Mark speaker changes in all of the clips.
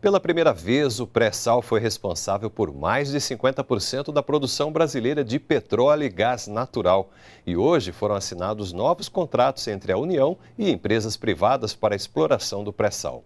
Speaker 1: Pela primeira vez, o pré-sal foi responsável por mais de 50% da produção brasileira de petróleo e gás natural. E hoje foram assinados novos contratos entre a União e empresas privadas para a exploração do pré-sal.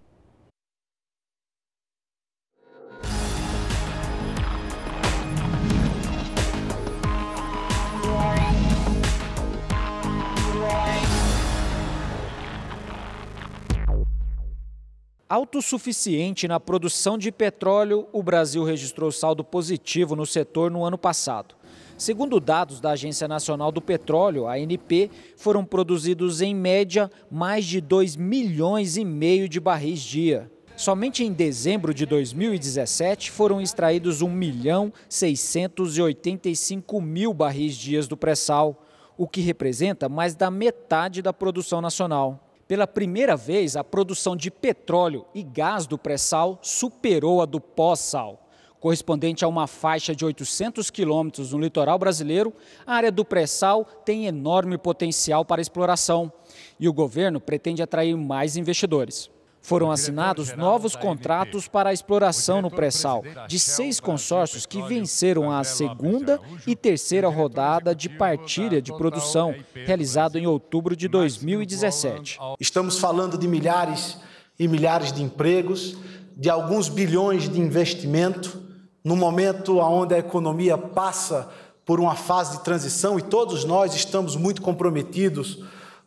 Speaker 2: Autossuficiente na produção de petróleo, o Brasil registrou saldo positivo no setor no ano passado. Segundo dados da Agência Nacional do Petróleo, ANP, foram produzidos em média mais de 2 milhões e meio de barris dia. Somente em dezembro de 2017 foram extraídos 1 milhão 685 mil barris dias do pré-sal, o que representa mais da metade da produção nacional. Pela primeira vez, a produção de petróleo e gás do pré-sal superou a do pós-sal. Correspondente a uma faixa de 800 quilômetros no litoral brasileiro, a área do pré-sal tem enorme potencial para exploração e o governo pretende atrair mais investidores. Foram assinados novos contratos para a exploração no pré-sal, de seis consórcios que venceram a segunda e terceira rodada de partilha de produção, realizado em outubro de 2017. Estamos falando de milhares e milhares de empregos, de alguns bilhões de investimento, no momento onde a economia passa por uma fase de transição e todos nós estamos muito comprometidos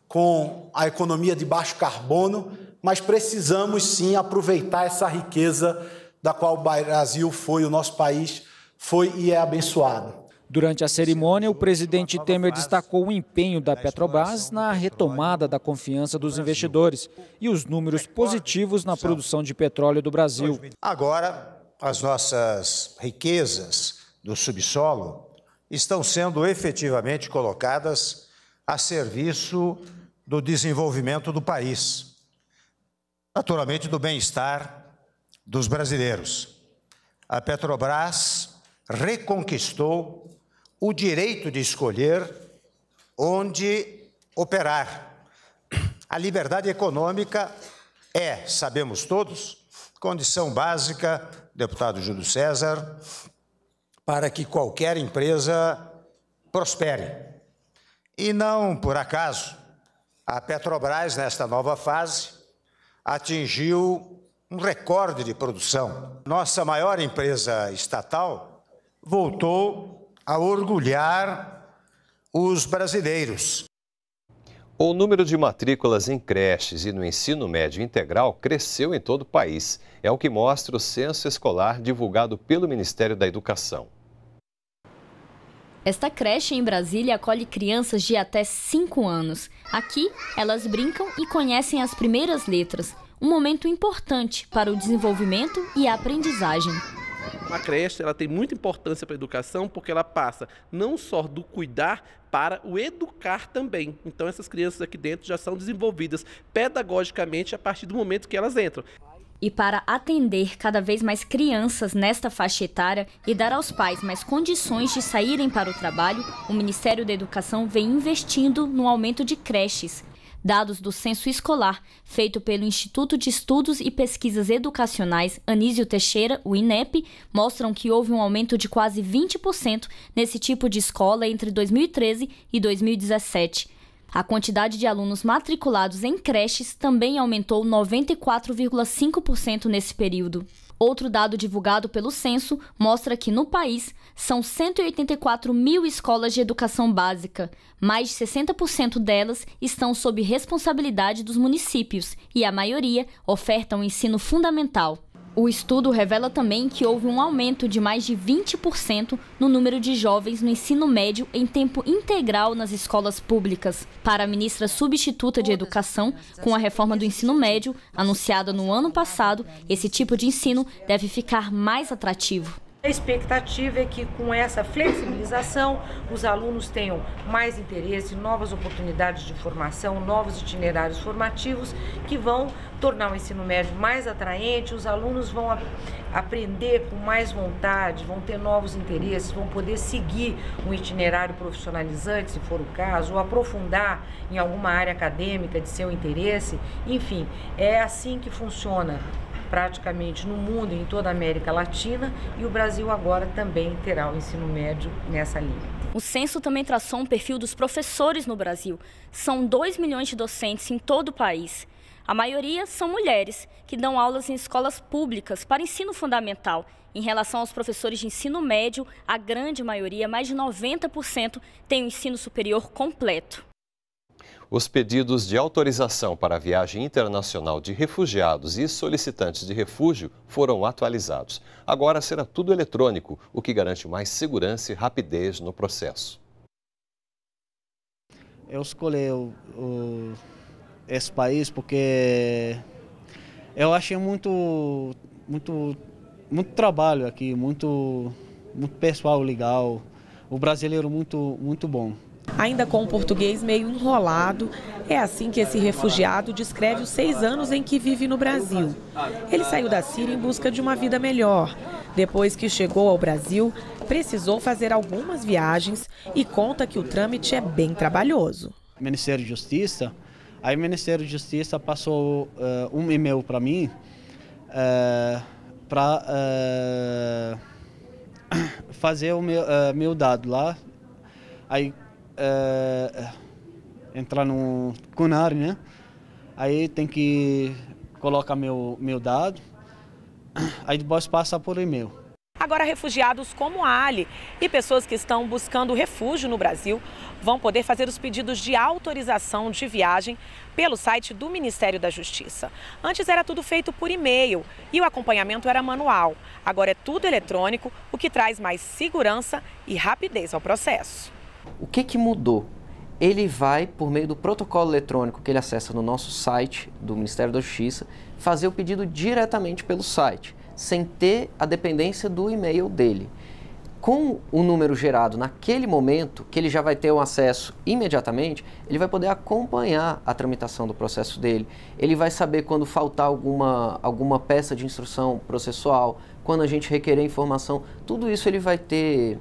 Speaker 2: com a economia de baixo carbono, mas precisamos sim aproveitar essa riqueza da qual o Brasil foi, o nosso país foi e é abençoado. Durante a cerimônia, o presidente Temer destacou o empenho da Petrobras na retomada da confiança dos investidores e os números positivos na produção de petróleo do Brasil. Agora, as nossas riquezas do subsolo estão sendo efetivamente colocadas a serviço do desenvolvimento do país naturalmente do bem-estar dos brasileiros. A Petrobras reconquistou o direito de escolher onde operar. A liberdade econômica é, sabemos todos, condição básica, deputado Júlio César, para que qualquer empresa prospere. E não por acaso, a Petrobras, nesta nova fase, atingiu um recorde de produção. Nossa maior empresa estatal voltou a orgulhar
Speaker 1: os brasileiros. O número de matrículas em creches e no ensino médio integral cresceu em todo o país. É o que mostra o censo escolar divulgado pelo Ministério da Educação.
Speaker 3: Esta creche em Brasília acolhe crianças de até 5 anos. Aqui, elas brincam e conhecem as primeiras letras, um momento importante para o desenvolvimento e a aprendizagem.
Speaker 4: A creche ela tem muita importância para a educação porque ela passa não só do cuidar para o educar também. Então essas crianças aqui dentro já são desenvolvidas pedagogicamente a partir do momento que elas entram.
Speaker 3: E para atender cada vez mais crianças nesta faixa etária e dar aos pais mais condições de saírem para o trabalho, o Ministério da Educação vem investindo no aumento de creches. Dados do censo escolar, feito pelo Instituto de Estudos e Pesquisas Educacionais Anísio Teixeira, o INEP, mostram que houve um aumento de quase 20% nesse tipo de escola entre 2013 e 2017. A quantidade de alunos matriculados em creches também aumentou 94,5% nesse período. Outro dado divulgado pelo censo mostra que no país são 184 mil escolas de educação básica. Mais de 60% delas estão sob responsabilidade dos municípios e a maioria ofertam ensino fundamental. O estudo revela também que houve um aumento de mais de 20% no número de jovens no ensino médio em tempo integral nas escolas públicas. Para a ministra substituta de Educação, com a reforma do ensino médio, anunciada no ano passado, esse tipo de ensino deve ficar mais atrativo.
Speaker 5: A expectativa é que com essa flexibilização os alunos tenham mais interesse, novas oportunidades de formação, novos itinerários formativos que vão tornar o ensino médio mais atraente, os alunos vão aprender com mais vontade, vão ter novos interesses, vão poder seguir um itinerário profissionalizante, se for o caso, ou aprofundar em alguma área acadêmica de seu interesse. Enfim, é assim que funciona praticamente no mundo, em toda a América Latina,
Speaker 3: e o Brasil agora também terá o ensino médio nessa linha. O censo também traçou um perfil dos professores no Brasil. São 2 milhões de docentes em todo o país. A maioria são mulheres, que dão aulas em escolas públicas para ensino fundamental. Em relação aos professores de ensino médio, a grande maioria, mais de 90%, tem o ensino superior completo
Speaker 1: os pedidos de autorização para a viagem internacional de refugiados e solicitantes de refúgio foram atualizados. Agora será tudo eletrônico, o que garante mais segurança e rapidez no processo.
Speaker 4: Eu escolhi o, o, esse país porque eu achei muito, muito, muito trabalho aqui, muito, muito pessoal legal, o brasileiro muito, muito bom.
Speaker 5: Ainda com o português meio enrolado, é assim que esse refugiado descreve os seis anos em que vive no Brasil. Ele saiu da Síria em busca de uma vida melhor. Depois que chegou ao Brasil, precisou fazer algumas viagens e conta que o trâmite
Speaker 4: é bem trabalhoso. Ministério de Justiça, aí o Ministério de Justiça passou uh, um e-mail para mim uh, para uh, fazer o meu, eh, meu dado lá. Aí uh, entrar no Cunari, né? Aí tem que colocar meu, meu dado, aí depois passar por e-mail.
Speaker 5: Agora, refugiados como Ali e pessoas que estão buscando refúgio no Brasil vão poder fazer os pedidos de autorização de viagem pelo site do Ministério da Justiça. Antes era tudo feito por e-mail e o acompanhamento era manual. Agora é tudo eletrônico, o que traz mais segurança e rapidez ao processo.
Speaker 4: O que, que mudou? Ele vai, por meio do protocolo eletrônico que ele acessa no nosso site do Ministério da Justiça, fazer o pedido diretamente pelo site, sem ter a dependência do e-mail dele. Com o número gerado naquele momento, que ele já vai ter um acesso imediatamente, ele vai poder acompanhar a tramitação do processo dele. Ele vai saber quando faltar alguma, alguma peça de instrução processual, quando a gente requerer informação. Tudo isso ele vai ter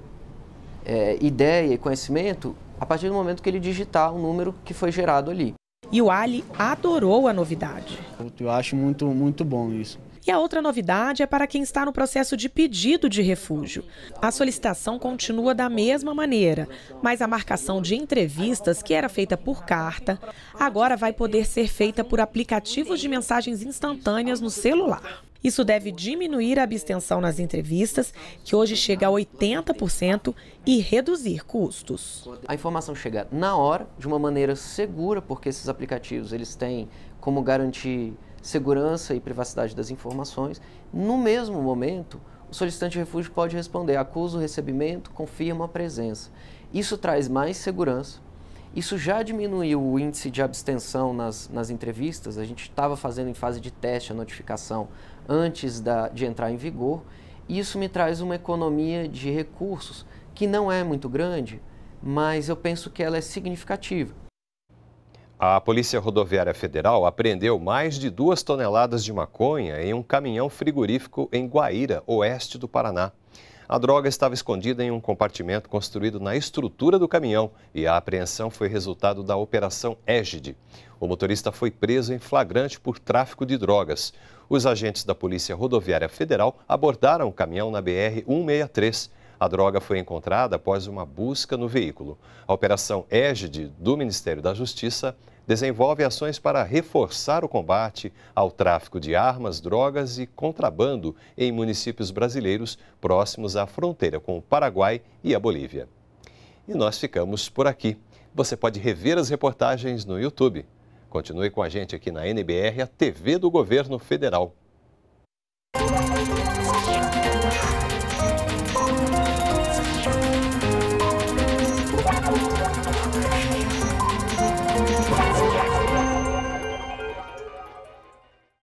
Speaker 4: é, ideia e conhecimento a partir do momento que ele digitar o número que foi gerado ali. E o Ali adorou a novidade. Eu acho muito, muito bom isso.
Speaker 5: E a outra novidade é para quem está no processo de pedido de refúgio. A solicitação continua da mesma maneira, mas a marcação de entrevistas, que era feita por carta, agora vai poder ser feita por aplicativos de mensagens instantâneas no celular. Isso deve diminuir a abstenção nas entrevistas,
Speaker 4: que hoje chega a 80%, e reduzir custos. A informação chega na hora, de uma maneira segura, porque esses aplicativos eles têm como garantir segurança e privacidade das informações. No mesmo momento, o solicitante de refúgio pode responder acusa o recebimento, confirma a presença. Isso traz mais segurança. Isso já diminuiu o índice de abstenção nas, nas entrevistas. A gente estava fazendo em fase de teste a notificação antes da, de entrar em vigor. Isso me traz uma economia de recursos que não é muito grande, mas eu penso que
Speaker 1: ela é significativa. A Polícia Rodoviária Federal apreendeu mais de duas toneladas de maconha em um caminhão frigorífico em Guaíra, oeste do Paraná. A droga estava escondida em um compartimento construído na estrutura do caminhão e a apreensão foi resultado da Operação Égide. O motorista foi preso em flagrante por tráfico de drogas. Os agentes da Polícia Rodoviária Federal abordaram o caminhão na BR-163. A droga foi encontrada após uma busca no veículo. A Operação Égide do Ministério da Justiça desenvolve ações para reforçar o combate ao tráfico de armas, drogas e contrabando em municípios brasileiros próximos à fronteira com o Paraguai e a Bolívia. E nós ficamos por aqui. Você pode rever as reportagens no YouTube. Continue com a gente aqui na NBR, a TV do Governo Federal.